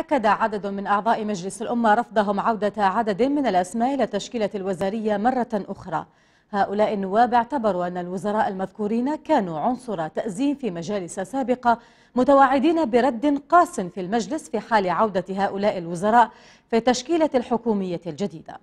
أكد عدد من أعضاء مجلس الأمة رفضهم عودة عدد من الأسماء إلى التشكيلة الوزارية مرة أخرى هؤلاء النواب اعتبروا أن الوزراء المذكورين كانوا عنصر تأزيم في مجالس سابقة متوعدين برد قاس في المجلس في حال عودة هؤلاء الوزراء في التشكيلة الحكومية الجديدة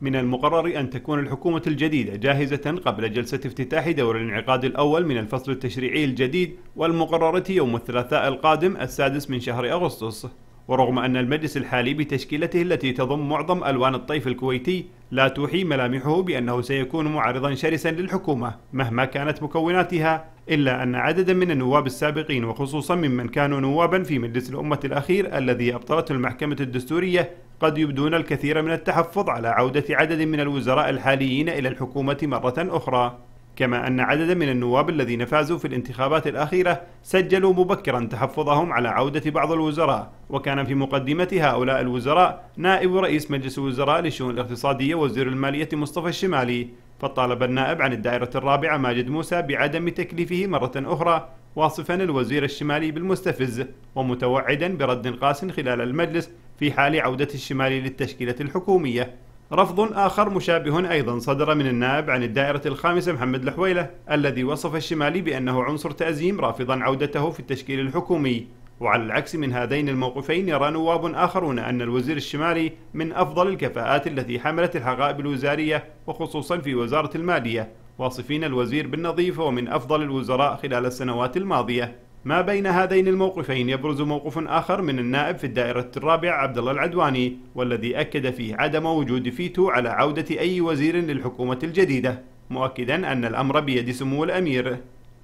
من المقرر أن تكون الحكومة الجديدة جاهزة قبل جلسة افتتاح دور الانعقاد الأول من الفصل التشريعي الجديد والمقررة يوم الثلاثاء القادم السادس من شهر أغسطس ورغم أن المجلس الحالي بتشكيلته التي تضم معظم ألوان الطيف الكويتي لا توحي ملامحه بأنه سيكون معارضا شرسا للحكومة مهما كانت مكوناتها إلا أن عددا من النواب السابقين وخصوصا ممن كانوا نوابا في مجلس الأمة الأخير الذي أبطلته المحكمة الدستورية قد يبدون الكثير من التحفظ على عودة عدد من الوزراء الحاليين إلى الحكومة مرة أخرى كما أن عددا من النواب الذين فازوا في الانتخابات الأخيرة سجلوا مبكرا تحفظهم على عودة بعض الوزراء وكان في مقدمة هؤلاء الوزراء نائب رئيس مجلس الوزراء للشؤون الاقتصادية وزير المالية مصطفى الشمالي فطالب النائب عن الدائرة الرابعة ماجد موسى بعدم تكليفه مرة أخرى واصفا الوزير الشمالي بالمستفز ومتوعدا برد قاس خلال المجلس في حال عودة الشمال للتشكيلة الحكومية رفض آخر مشابه أيضا صدر من النائب عن الدائرة الخامسة محمد الحويلة الذي وصف الشمالي بأنه عنصر تأزيم رافضا عودته في التشكيل الحكومي وعلى العكس من هذين الموقفين يرى نواب آخرون أن الوزير الشمالي من أفضل الكفاءات التي حملت الحقائب الوزارية وخصوصا في وزارة المالية واصفين الوزير بالنظيف ومن أفضل الوزراء خلال السنوات الماضية ما بين هذين الموقفين يبرز موقف آخر من النائب في الدائرة الرابعة عبد الله العدواني والذي أكد فيه عدم وجود فيتو على عودة أي وزير للحكومة الجديدة مؤكدا أن الأمر بيد سمو الأمير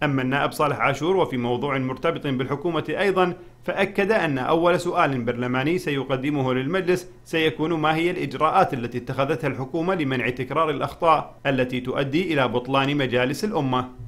أما النائب صالح عاشور وفي موضوع مرتبط بالحكومة أيضا فأكد أن أول سؤال برلماني سيقدمه للمجلس سيكون ما هي الإجراءات التي اتخذتها الحكومة لمنع تكرار الأخطاء التي تؤدي إلى بطلان مجالس الأمة